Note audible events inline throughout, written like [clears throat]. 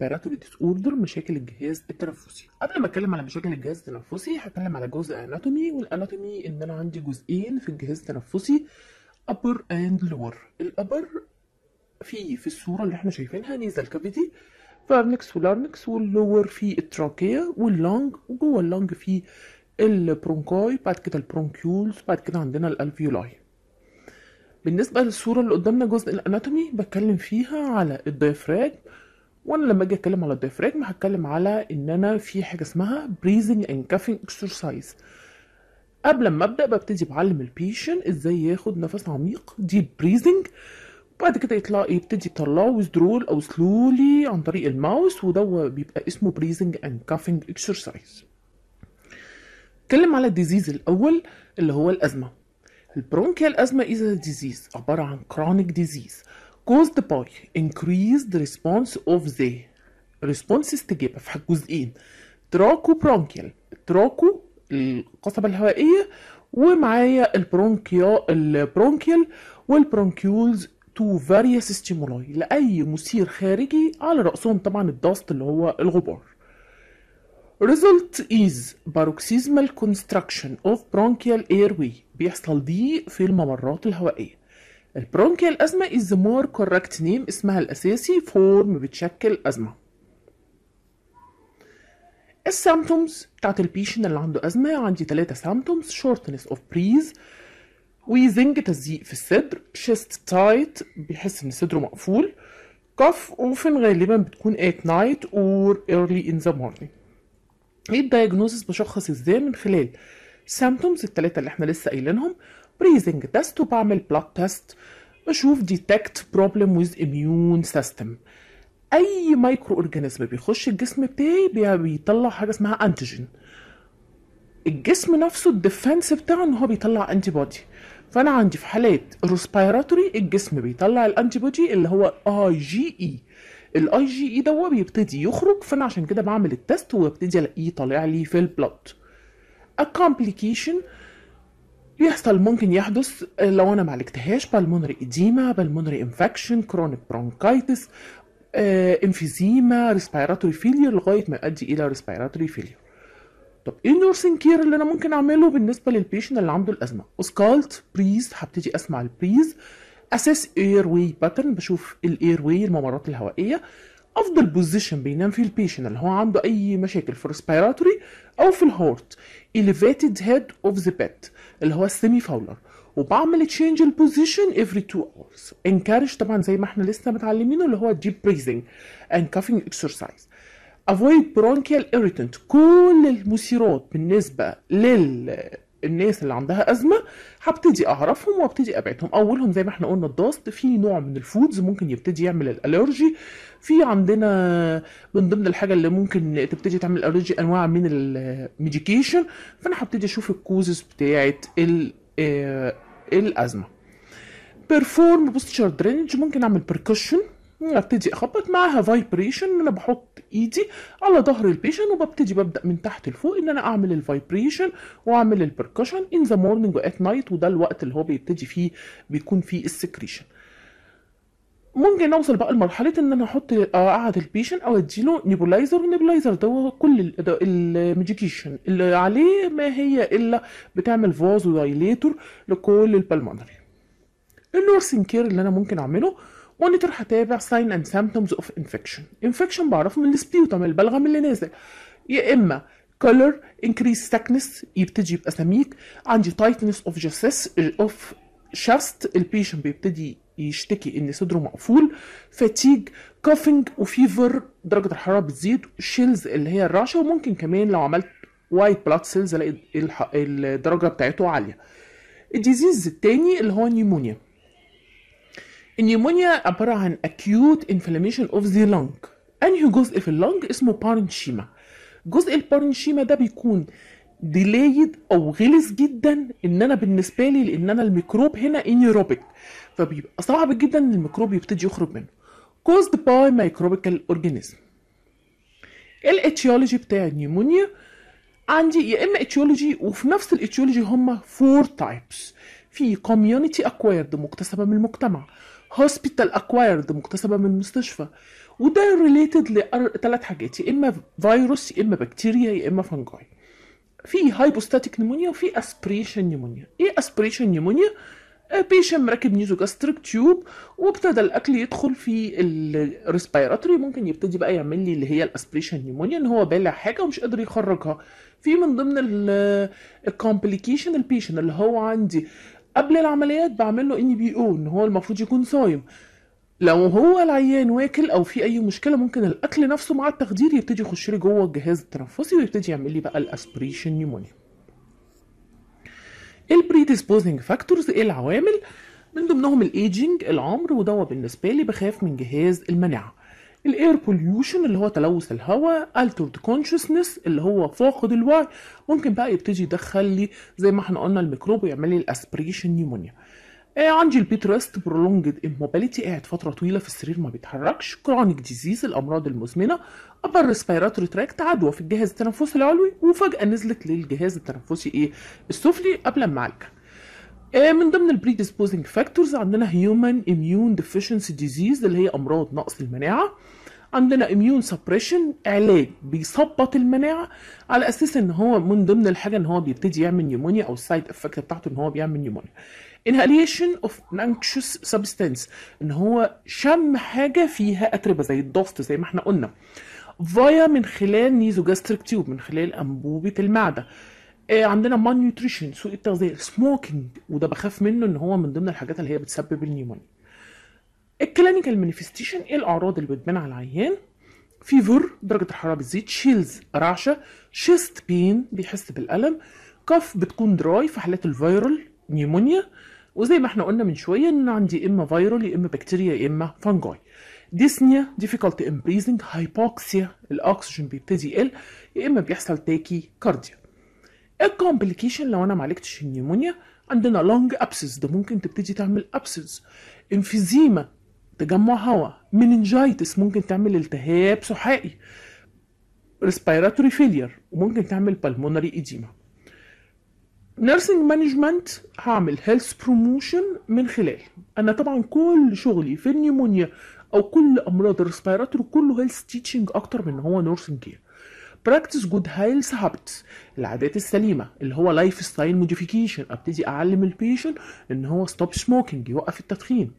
باراتوري ديس اوردر مشاكل الجهاز التنفسي قبل ما اتكلم على مشاكل الجهاز التنفسي هتكلم على جزء اناتومي والاناتومي ان انا عندي جزئين في الجهاز التنفسي upper and lower الابر في في الصوره اللي احنا شايفينها نيزل كافيتي فارنكس ولارنكس واللور في التراكيه واللونج وجوه اللونج في البرونكاي بعد كده البرونكيولز بعد كده عندنا الالفيولاي بالنسبه للصوره اللي قدامنا جزء الاناتومي بتكلم فيها على الدايفراج وانا لما اجي اتكلم على الدايفراجم هتكلم على ان انا في حاجه اسمها بريزنج اند كافينج اكسرسايز قبل ما ابدا ببتدي بعلم البيشن ازاي ياخد نفس عميق ديب بريزنج وبعد كده يطلع ايه، يبتدي يطلعه ويزدرول او سلولي عن طريق الماوس وده بيبقى اسمه بريزنج اند كافينج اكسرسايز اتكلم على الديزيز الاول اللي هو الازمه البرونكيال ازمه از ديزيز عباره عن كرونيك ديزيز caused by increased response of the response استجابة في جزئين تراكو برونكيال تراكو القصبة الهوائية ومعايا البرونكيا البرونكيال والبرونكيولز تو فاريوس ستيمولاي لأي مثير خارجي على رأسهم طبعا الداست اللي هو الغبار result is paroxysmal construction of bronchial airway بيحصل دي في الممرات الهوائية البرونكيال الأزمة is the more correct name اسمها الأساسي فورم بتشكل أزمة السامتومز بتاعت البيشن اللي عنده أزمة عندي ثلاثة سامتومز shortness of breeze wheezing تزييق في الصدر chest tight بيحس إن صدره مقفول كف أوفن غالبا بتكون at night or early in the morning ايه الدايجنوزس بشخص ازاي من خلال سامتومز الثلاثة اللي احنا لسه قايلينهم بريزنج تيست وبعمل بلاد تيست بشوف ديتكت بروبلم ويز اميون سيستم اي مايكرو اورجانيزم بيخش الجسم بتاعي بيطلع حاجه اسمها انتيجين الجسم نفسه الديفنس بتاعه ان هو بيطلع انتي بودي فانا عندي في حالات ريسبيراتوري الجسم بيطلع الانتي بودي اللي هو اي جي اي الاي جي اي دوت بيبتدي يخرج فانا عشان كده بعمل التست وابتدي الاقيه طالع لي في البلوت A complication يحصل ممكن يحدث آه، لو انا ما عالجتهاش بالمونري ايديما بالمونري انفكشن كرونيك برونكايتس انفيزيما ريسبيراتوري فيلير لغايه ما يؤدي الى ريسبيراتوري فيلير طب ايه النورسين كير اللي انا ممكن اعمله بالنسبه للبيشن اللي عنده الازمه اسكالت بريز هبتدي اسمع البريز اساس اير واي باترن بشوف الاير واي الممرات الهوائيه افضل بوزيشن بينام فيه البيشن اللي هو عنده اي مشاكل في الريسبيراتوري او في الهورت elevated head of the bed اللي هو السيمي فاولر وبعمل تشينج البوزيشن افري 2 اورز انكارج طبعا زي ما احنا لسه متعلمينه اللي هو الديب بريزنج اند كافينج اكسرسايز افويد برونكيال irritant كل المثيرات بالنسبه لل الناس اللي عندها ازمه هبتدي اعرفهم وابتدي ابعدهم اولهم زي ما احنا قلنا الضغط في نوع من الفودز ممكن يبتدي يعمل الالرجي في عندنا من ضمن الحاجه اللي ممكن تبتدي تعمل الرجي انواع من الميديكيشن فانا هبتدي اشوف الكوزز بتاعه آه، الازمه بيرفورم بوستشر درينج ممكن اعمل بركشن ابتدي اخبط معاها فايبريشن ان انا بحط ايدي على ظهر البيشن وببتدي ببدا من تحت لفوق ان انا اعمل الفايبريشن واعمل البركشن ان ذا مورنينج وات نايت وده الوقت اللي هو بيبتدي فيه بيكون فيه السكريشن ممكن اوصل بقى لمرحله ان انا احط اقعد البيشن او اديله نيبولايزر والنيبولايزر ده كل الميديكيشن اللي عليه ما هي الا بتعمل فازو دايليتور لكل البلمونري النورسين كير اللي انا ممكن اعمله مونيتور هتابع ساين اند سيمبتومز اوف انفكشن انفكشن بعرفه من السبيوتم البلغم اللي نازل يا اما color increase thickness يبتدي يبقى سميك عندي tightness of justice of chest البيشنت بيبتدي يشتكي ان صدره مقفول فاتيج كوفينج وفيفر درجه الحراره بتزيد شيلز اللي هي الرعشه وممكن كمان لو عملت وايت بلاد سيلز الاقي الدرجه بتاعته عاليه الديزيز الثاني اللي هو نيمونيا النيمونيا عباره عن acute inflammation of the lung انهي جزء في اللنج اسمه بارنشيما جزء البارنشيما ده بيكون ديلايد او غلس جدا ان انا بالنسبه لي لان انا الميكروب هنا انيروبيك فبيبقى صعب جدا ان الميكروب يبتدي يخرج منه caused by microbial organism الاتيولوجي بتاع النيمونيا عندي يا اما اتيولوجي وفي نفس الاتيولوجي هما فور تايبس في كوميونتي اكوايرد مكتسبه من المجتمع هوسبيتال اكوايرد مكتسبه من مستشفى وده ريليتد لثلاث حاجات يا اما فيروس يا اما بكتيريا يا اما فنجاي في هايبوستاتيك نيمونيا وفي اسبريشن نيمونيا ايه اسبريشن نيمونيا بيشم راكب جاستريك تيوب وابتدى الاكل يدخل في الريسبيراتوري ممكن يبتدي بقى يعمل لي اللي هي الاسبريشن نيمونيا ان هو بالع حاجه ومش قادر يخرجها في من ضمن الكومبليكيشن البيشن اللي هو عندي قبل العمليات بعمل له ان بي او ان هو المفروض يكون صايم لو هو العيان واكل او في اي مشكله ممكن الاكل نفسه مع التخدير يبتدي يخش لي جوه الجهاز التنفسي ويبتدي يعمل لي بقى الاسبريشن نيمونيا البريديسبوزنج فاكتورز ايه العوامل من ضمنهم الايجنج العمر وده بالنسبه لي بخاف من جهاز المناعه الاير بوليوشن اللي هو تلوث الهواء altered كونشسنس اللي هو فاقد الوعي ممكن بقى يبتدي يدخل لي زي ما احنا قلنا الميكروب ويعمل لي الاسبريشن نيمونيا عندي البيت ريست برولونجد اموبيليتي قاعد فتره طويله في السرير ما بيتحركش كرونيك ديزيز الامراض المزمنه ابر ريسبيراتوري تراكت عدوى في الجهاز التنفسي العلوي وفجاه نزلت للجهاز التنفسي ايه السفلي قبل ما اعالجها آه، من ضمن البريديسبوزنج فاكتورز عندنا هيومن اميون ديفيشنسي ديزيز اللي هي امراض نقص المناعه عندنا اميون سبريشن علاج بيثبط المناعه على اساس ان هو من ضمن الحاجه ان هو بيبتدي يعمل نيومونيا او السايد افكت بتاعته ان هو بيعمل نيومونيا inhalation of an anxious substance ان هو شم حاجه فيها اتربه زي الضغط زي ما احنا قلنا فايا من خلال نيزوجاستريك تيوب من خلال انبوبه المعده إيه عندنا مال نيوتريشن سوء التغذيه سموكينج وده بخاف منه ان هو من ضمن الحاجات اللي هي بتسبب النيومونيا الكلينيكال مانيفستيشن ايه الاعراض اللي بتبان على العيان فيفر درجه الحراره بتزيد شيلز رعشه شيست بين بيحس بالالم كف بتكون دراي في حالات الفيرال نيومونيا وزي ما احنا قلنا من شويه ان عندي اما فيرال يا اما بكتيريا يا اما فانجاي ديسنيا difficulty in breathing هايبوكسيا الاكسجين بيبتدي يقل يا اما بيحصل تاكي كارديا الكومبليكيشن لو انا ما عالجتش النيمونيا عندنا لونج ابسس ده ممكن تبتدي تعمل ابسس انفيزيما تجمع هواء مننجايتس ممكن تعمل التهاب سحائي ريسبيراتوري فيلير وممكن تعمل بالمونري ايديما نيرسينج مانجمنت هعمل هيلث بروموشن من خلال انا طبعا كل شغلي في النيمونيا او كل امراض الريسبيراتوري كله هيلث تيتشنج اكتر من ان هو نيرسينج كير براكتس جود هيلث هابتس العادات السليمه اللي هو لايف ستايل موديفيكيشن ابتدي اعلم البيشنت ان هو ستوب سموكينج يوقف التدخين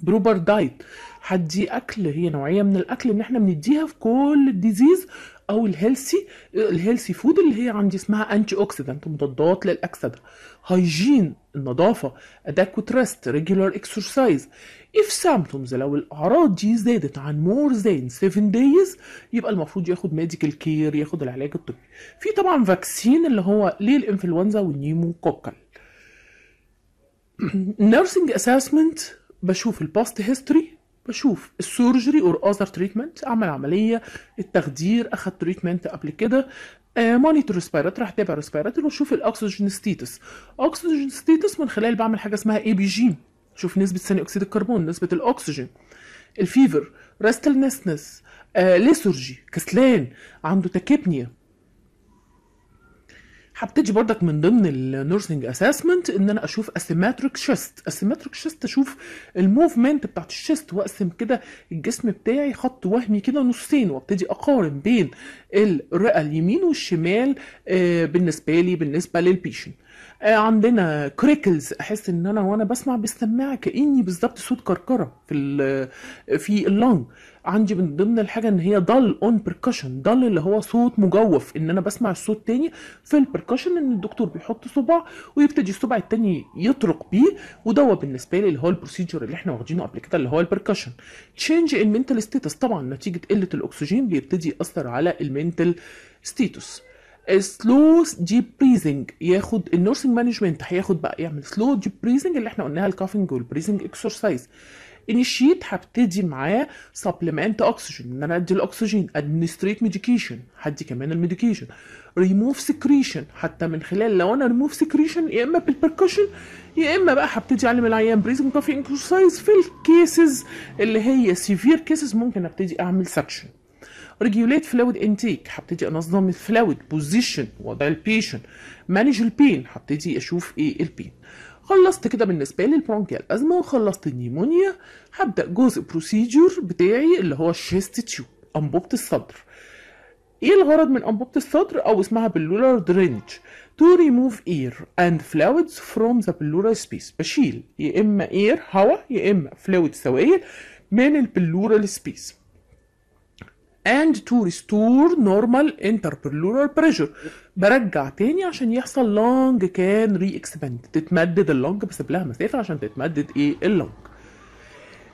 بروبر دايت هدي اكل هي نوعيه من الاكل ان احنا بنديها في كل الديزيز او الهيلثي الهيلثي فود اللي هي عندي اسمها انتي اوكسيدنت مضادات للاكسده هايجين النظافة adequate rest regular exercise if symptoms لو الأعراض دي زادت عن more than 7 days يبقى المفروض ياخد medical care ياخد العلاج الطبي في طبعا فاكسين اللي هو للإنفلونزا كوكل [clears throat] nursing assessment بشوف الباست هيستوري بشوف السورجري اور اذر تريتمنت اعمل عمليه التخدير اخد تريتمنت قبل كده مونيتور ريسبيرات هتابع اتابع ريسبيراتور واشوف الاكسجين ستيتس اكسجين ستيتس من خلال بعمل حاجه اسمها اي بي جي شوف نسبه ثاني اكسيد الكربون نسبه الاكسجين الفيفر ريستلنسنس آه ليسورجي كسلان عنده تاكيبنيا هبتدي برضك من ضمن النورسنج اسسمنت ان انا اشوف اسيمتريك شيست اسيمتريك شيست اشوف الموفمنت بتاعت الشيست واقسم كده الجسم بتاعي خط وهمي كده نصين وابتدي اقارن بين الرئه اليمين والشمال آه، بالنسبه لي بالنسبه للبيشنت آه، عندنا كريكلز احس ان انا وانا بسمع بالسماعه كاني بالظبط صوت كركره في آه، في اللنج عندي من ضمن الحاجه ان هي ضل اون بيركشن ضل اللي هو صوت مجوف ان انا بسمع الصوت تاني في البركشن ان الدكتور بيحط صباع ويبتدي الصبع التاني يطرق بيه وده بالنسبه لي اللي هو البروسيجر اللي احنا واخدينه قبل كده اللي هو البركشن تشينج المنتال ستيتس طبعا نتيجه قله الاكسجين بيبتدي ياثر على المنتال ستيتس سلو ديب بريزنج ياخد النورسنج مانجمنت هياخد بقى يعمل سلو ديب بريزنج اللي احنا قلناها الكافنج والبريزنج اكسرسايز انيشيت هبتدي معاه سبلمنت اوكسجين ان انا ادي الاكسجين ادمنستريت ميديكيشن هدي كمان الميديكيشن ريموف سكريشن حتى من خلال لو انا ريموف سكريشن يا اما بالبركشن يا اما بقى هبتدي اعلم العيان بريزنج كافي اكسرسايز في الكيسز اللي هي سيفير كيسز ممكن ابتدي اعمل سكشن ريجوليت فلويد انتيك هبتدي انظم الفلويد بوزيشن وضع البيشن مانج البين هبتدي اشوف ايه البين خلصت كده بالنسبه لي البرونكيال ازمه وخلصت النيمونيا هبدا جزء بروسيجر بتاعي اللي هو الشيست تيوب انبوبه الصدر ايه الغرض من انبوبه الصدر او اسمها بلولار درينج تو ريموف اير اند فلويدز فروم ذا بلورال سبيس بشيل يا اما اير هوا يا اما فلويد سوائل من البلورال سبيس and to restore normal interpleural pressure برجع تاني عشان يحصل long can re-expand تتمدد اللونج بسيب لها مسافه عشان تتمدد ايه اللونج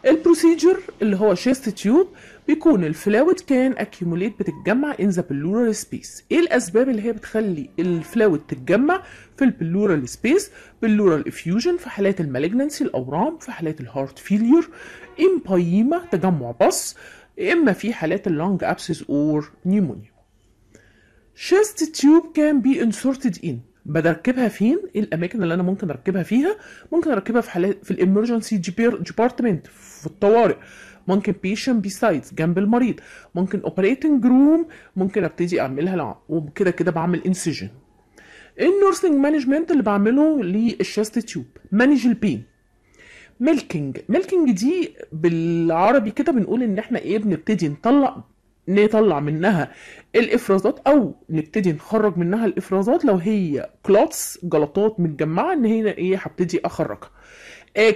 البروسيجر اللي هو شيست تيوب بيكون الفلاوت كان اكيوموليت بتتجمع ان ذا بلورال سبيس ايه الاسباب اللي هي بتخلي الفلاوت تتجمع في البلورال سبيس بلورال افيوجن في حالات المالجنسي الاورام في حالات الهارت فيلير امبايما تجمع بص يا إما في حالات اللونج ابسس اور pneumonia. شست تيوب كان بي انسورتد ان بركبها فين؟ ايه الاماكن اللي انا ممكن اركبها فيها؟ ممكن اركبها في حالات في الامرجنسي ديبارتمنت في الطوارئ ممكن بيشن بيسايدز جنب المريض ممكن اوبريتنج روم ممكن ابتدي اعملها وكده كده بعمل انسجن النورسنج مانجمنت اللي بعمله للشست تيوب مانج البين ميلكينج ميلكينج دي بالعربي كده بنقول ان احنا ايه بنبتدي نطلع نطلع منها الافرازات او نبتدي نخرج منها الافرازات لو هي كلوتس جلطات متجمعه ان هي ايه هبتدي اخرجها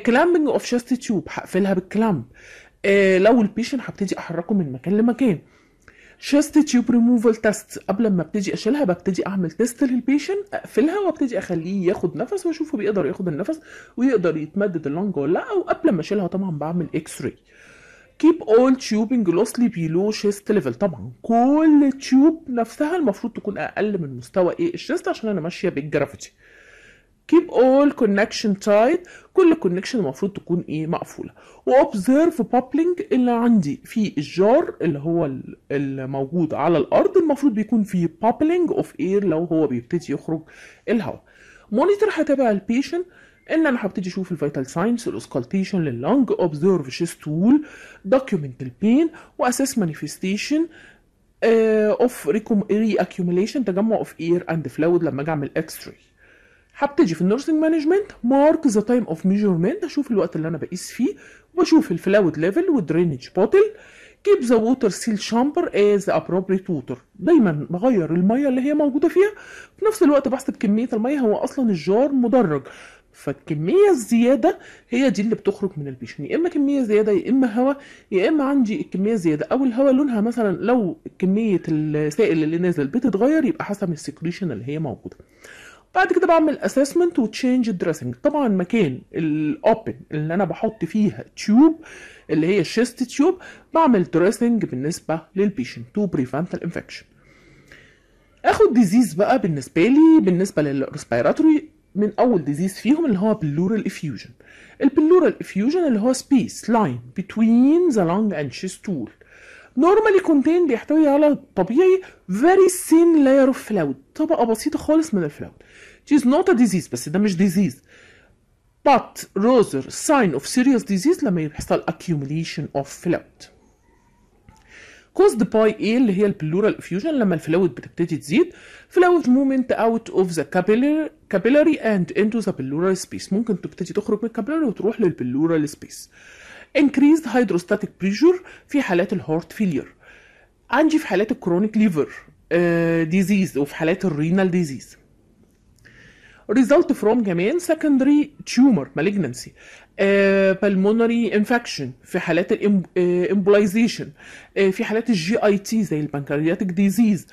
كلامبنج اوف شاست تيوب هقفلها بالكلامب آه، لو البيشن هبتدي احركه من مكان لمكان تيوب ريموفال تيست قبل ما ابتدي اشيلها ببتدي اعمل تيست للبيشن اقفلها وابتدي اخليه ياخد نفس واشوفه بيقدر ياخد النفس ويقدر يتمدد اللنج ولا لا وقبل ما اشيلها طبعا بعمل اكس راي keep all tubing loosely below chest level طبعا كل تيوب نفسها المفروض تكون اقل من مستوى ايه الشيست عشان انا ماشيه بالجرافيتي keep all connection tight كل connection المفروض تكون ايه مقفولة observe bubbling اللي عندي في الجار اللي هو الموجود على الارض المفروض بيكون فيه bubbling of air لو هو بيبتدي يخرج الهواء مونيتور هتابع البيشنت ان انا هبتدي اشوف الفيتال ساينس الاسكالتيشن لللنج observe شيستول دوكيومنت البين واساس مانيفستيشن اوف ريكوم ري اكيوميليشن تجمع اوف اير اند فلويد لما اجي اعمل اكس راي هبتدي في النيرسنج مانجمنت مارك ذا تايم اوف ميجرمنت اشوف الوقت اللي انا بقيس فيه واشوف الفلاود ليفل والدرينج بوتل كيب ذا ووتر سيل شامبر از ابروبريت ووتر دايما بغير الميه اللي هي موجوده فيها في نفس الوقت بحسب كميه الميه هو اصلا الجار مدرج فالكميه الزياده هي دي اللي بتخرج من البيشن يا اما كميه زياده يا اما هواء يا اما عندي الكميه الزياده او الهواء لونها مثلا لو كميه السائل اللي نازل بتتغير يبقى حسب السكريشن اللي هي موجوده بعد كده بعمل اسسمنت وتشينج دريسنج طبعا مكان الاوبن اللي انا بحط فيها تيوب اللي هي الشيست تيوب بعمل دريسنج بالنسبه للبيشنت تو بريفنت الانفكشن اخد ديزيز بقى بالنسبه لي بالنسبه للريسبيراتوري من اول ديزيز فيهم اللي هو بلورال افيوجن البلورال افيوجن اللي هو سبيس لاين بتوين ذا and اند شيستول نورمالي كونتين بيحتوي على طبيعي very thin layer of فلاود طبقه بسيطه خالص من الفلاود It is not a disease بس ده مش disease but rather sign of serious disease لما يحصل accumulation of fluid caused by A اللي هي البلورال افيوجن لما الفلويد بتبتدي تزيد فلويد مومنت اوت اوف ذا capillary capillary and into بلورال سبيس space ممكن تبتدي تخرج من الكابيلاري وتروح للبلورال سبيس increased hydrostatic pressure في حالات الهارت فيلير عندي في حالات الكرونيك ليفر ديزيز وفي حالات الرينال ديزيز result from كمان secondary tumor malignancy uh, pulmonary infection في حالات آه، embolization uh, في حالات الجي اي تي زي البنكرياتيك ديزيز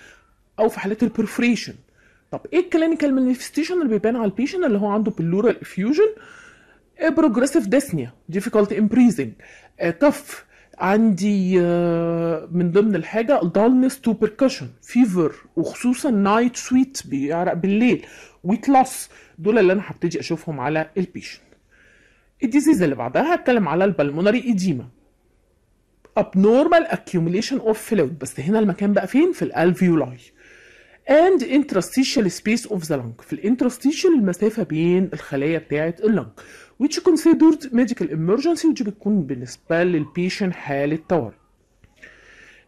او في حالات البرفريشن طب ايه الكلينيكال مانيفستيشن اللي بيبان على البيشن اللي هو عنده بلورال افيوجن بروجريسيف ديسنيا ديفيكولت امبريزنج تف عندي آه، من ضمن الحاجه dullness تو percussion فيفر وخصوصا نايت سويت بيعرق بالليل weight loss دول اللي انا هبتدي اشوفهم على البيشن الديزيز اللي بعدها هتكلم على البلمونري ايديما abnormal accumulation of fluid بس هنا المكان بقى فين في الالفيولاي and interstitial space of the lung في الانترستيشال المسافه بين الخلايا بتاعه اللنج which considered medical emergency ودي بتكون بالنسبة للبيشن حالة طوارئ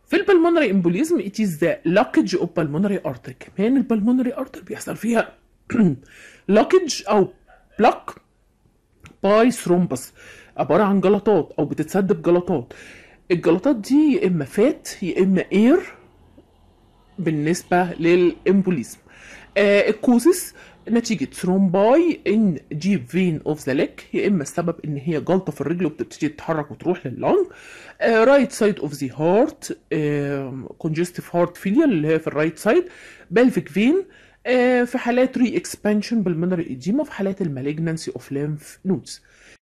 في البلمونري امبوليزم it is the lockage of pulmonary artery كمان البلمونري artery بيحصل فيها lockage [clears throat] او block by thrombus عبارة عن جلطات او بتتسد بجلطات الجلطات دي يا اما فات يا اما اير بالنسبة للامبوليزم Uh, causes نتيجه ثرومباي ان ديب فين اوف ذا ليك يا اما السبب ان هي جلطه في الرجل وبتبتدي تتحرك وتروح لللنج رايت سايد اوف ذا هارت كونجستيف هارت فيليا اللي هي في الرايت سايد بلفيك فين في حالات ري اكسبانشن بالمنري ايديما في حالات المالجنسي اوف لينف نودز